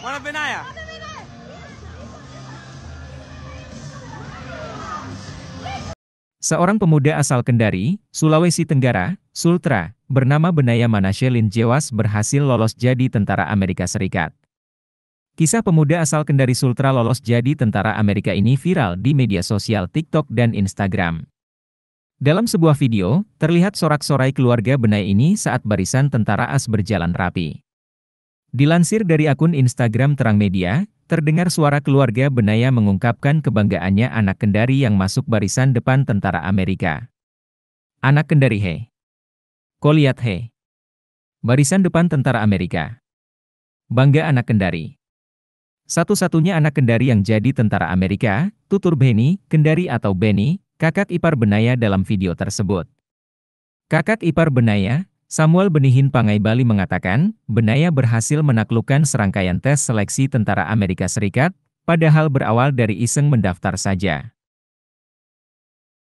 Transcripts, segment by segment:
Mana ya? Seorang pemuda asal Kendari, Sulawesi Tenggara, Sultra, bernama Benaya Manashelin Jewas berhasil lolos jadi tentara Amerika Serikat. Kisah pemuda asal Kendari Sultra lolos jadi tentara Amerika ini viral di media sosial TikTok dan Instagram. Dalam sebuah video, terlihat sorak-sorai keluarga Benaya ini saat barisan tentara AS berjalan rapi. Dilansir dari akun Instagram Terang Media, terdengar suara keluarga Benaya mengungkapkan kebanggaannya anak Kendari yang masuk barisan depan tentara Amerika. Anak Kendari he. Koliat he. Barisan depan tentara Amerika. Bangga anak Kendari. Satu-satunya anak Kendari yang jadi tentara Amerika, tutur Benny, Kendari atau Benny, kakak ipar Benaya dalam video tersebut. Kakak ipar Benaya, Samuel Benihin Pangai Bali mengatakan, Benaya berhasil menaklukkan serangkaian tes seleksi tentara Amerika Serikat, padahal berawal dari iseng mendaftar saja.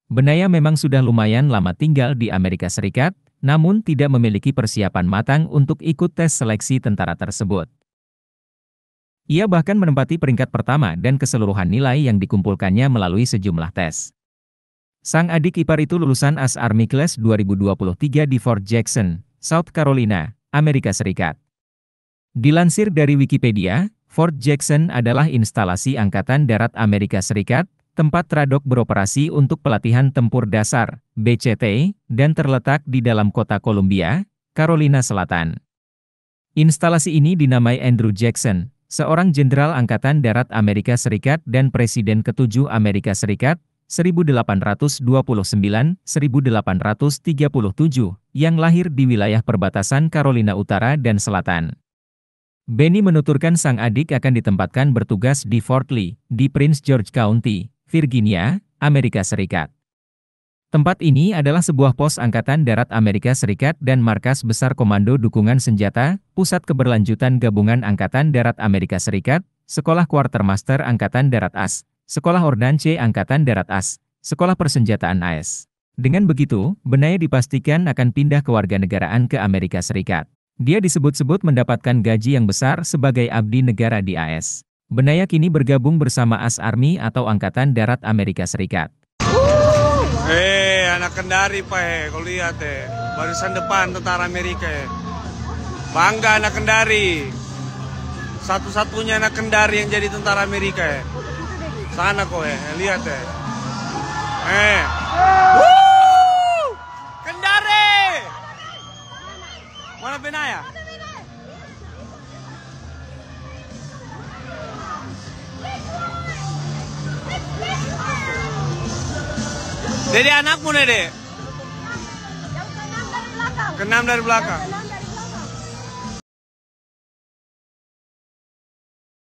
Benaya memang sudah lumayan lama tinggal di Amerika Serikat, namun tidak memiliki persiapan matang untuk ikut tes seleksi tentara tersebut. Ia bahkan menempati peringkat pertama dan keseluruhan nilai yang dikumpulkannya melalui sejumlah tes. Sang adik ipar itu lulusan AS Army Class 2023 di Fort Jackson, South Carolina, Amerika Serikat. Dilansir dari Wikipedia, Fort Jackson adalah instalasi Angkatan Darat Amerika Serikat, tempat Tradok beroperasi untuk pelatihan tempur dasar, BCT, dan terletak di dalam kota Columbia, Carolina Selatan. Instalasi ini dinamai Andrew Jackson, seorang jenderal Angkatan Darat Amerika Serikat dan Presiden ketujuh Amerika Serikat, 1829-1837 yang lahir di wilayah perbatasan Carolina Utara dan Selatan. Benny menuturkan sang adik akan ditempatkan bertugas di Fort Lee, di Prince George County, Virginia, Amerika Serikat. Tempat ini adalah sebuah pos Angkatan Darat Amerika Serikat dan markas besar Komando Dukungan Senjata, Pusat Keberlanjutan Gabungan Angkatan Darat Amerika Serikat, Sekolah Quartermaster Angkatan Darat AS, Sekolah Ordance Angkatan Darat AS, Sekolah Persenjataan AS. Dengan begitu, Benaya dipastikan akan pindah ke warga negaraan ke Amerika Serikat. Dia disebut-sebut mendapatkan gaji yang besar sebagai abdi negara di AS. Benaya kini bergabung bersama AS Army atau Angkatan Darat Amerika Serikat. Eh, hey, anak Kendari, Pak. He. Kau lihat, eh. Barisan depan tentara Amerika, ya. Bangga anak Kendari. Satu-satunya anak Kendari yang jadi tentara Amerika, ya. Σάνακο, ε, eh. eh. ya. Ε. Kendare! Mana Benaya? Dari anakmu nih deh. Kenam dari belakang. Kenam dari belakang.